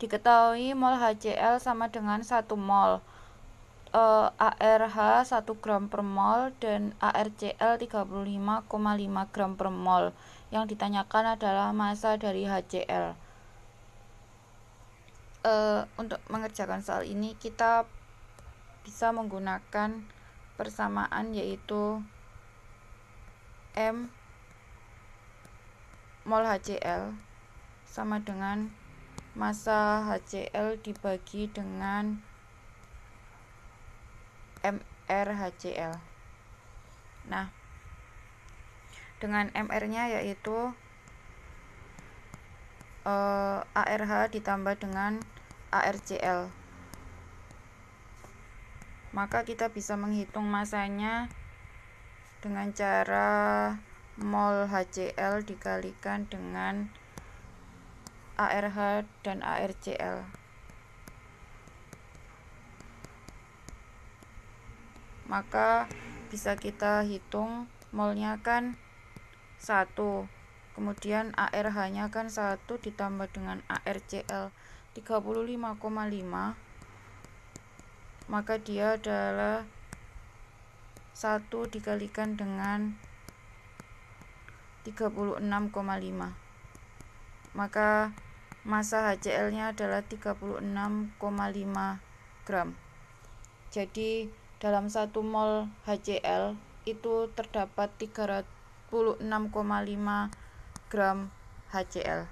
Diketahui mol HCl sama dengan 1 mol. ARH 1 gram per mol dan ARCl 35,5 gram per mol. Yang ditanyakan adalah massa dari HCl. E, untuk mengerjakan soal ini kita bisa menggunakan persamaan yaitu M mol HCl sama dengan masa HCl dibagi dengan MR HCl nah dengan MR nya yaitu eh, ARH ditambah dengan ARCl maka kita bisa menghitung masanya dengan cara mol HCl dikalikan dengan ARH dan ARCL. Maka bisa kita hitung molnya kan 1. Kemudian ARH-nya kan 1 ditambah dengan ARCL 35,5 maka dia adalah 1 dikalikan dengan 36,5 maka massa HCl-nya adalah 36,5 gram. Jadi dalam 1 mol HCl itu terdapat 36,5 gram HCl.